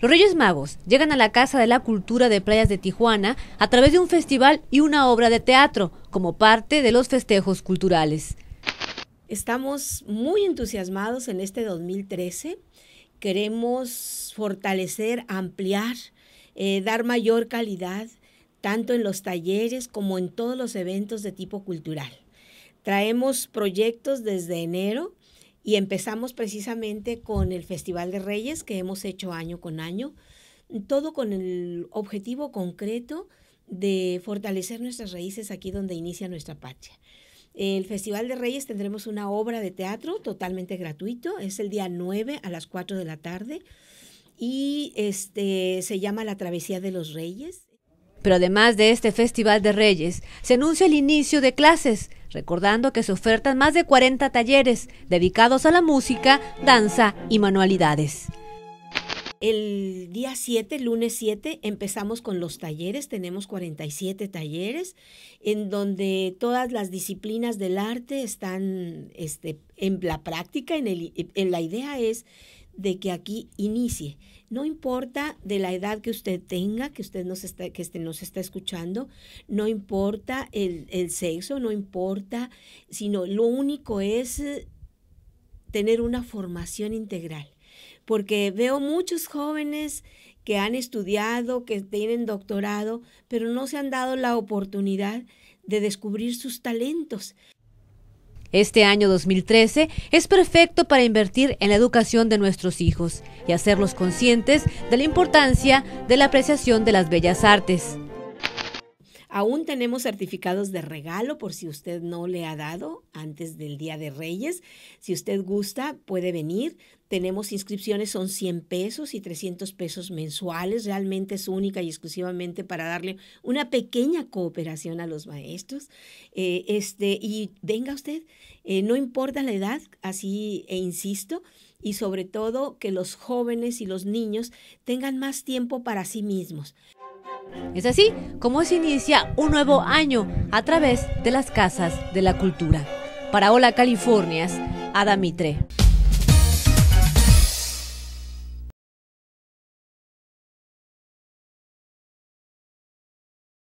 Los Reyes Magos llegan a la Casa de la Cultura de Playas de Tijuana a través de un festival y una obra de teatro como parte de los festejos culturales. Estamos muy entusiasmados en este 2013. Queremos fortalecer, ampliar, eh, dar mayor calidad tanto en los talleres como en todos los eventos de tipo cultural. Traemos proyectos desde enero y empezamos precisamente con el Festival de Reyes que hemos hecho año con año, todo con el objetivo concreto de fortalecer nuestras raíces aquí donde inicia nuestra patria. El Festival de Reyes tendremos una obra de teatro totalmente gratuito, es el día 9 a las 4 de la tarde y este se llama La travesía de los Reyes. Pero además de este Festival de Reyes, se anuncia el inicio de clases recordando que se ofertan más de 40 talleres dedicados a la música, danza y manualidades. El día 7, lunes 7, empezamos con los talleres. Tenemos 47 talleres en donde todas las disciplinas del arte están este, en la práctica. en la idea es de que aquí inicie. No importa de la edad que usted tenga, que usted nos este está, que escuchando, no importa el sexo, no importa, sino lo único es eh, tener una formación integral. Porque veo muchos jóvenes que han estudiado, que tienen doctorado, pero no se han dado la oportunidad de descubrir sus talentos. Este año 2013 es perfecto para invertir en la educación de nuestros hijos y hacerlos conscientes de la importancia de la apreciación de las bellas artes. Aún tenemos certificados de regalo por si usted no le ha dado antes del Día de Reyes. Si usted gusta, puede venir. Tenemos inscripciones, son 100 pesos y 300 pesos mensuales. Realmente es única y exclusivamente para darle una pequeña cooperación a los maestros. Eh, este, y venga usted, eh, no importa la edad, así e insisto y sobre todo que los jóvenes y los niños tengan más tiempo para sí mismos. Es así como se inicia un nuevo año a través de las casas de la cultura. Para Hola Californias, Ada Mitre.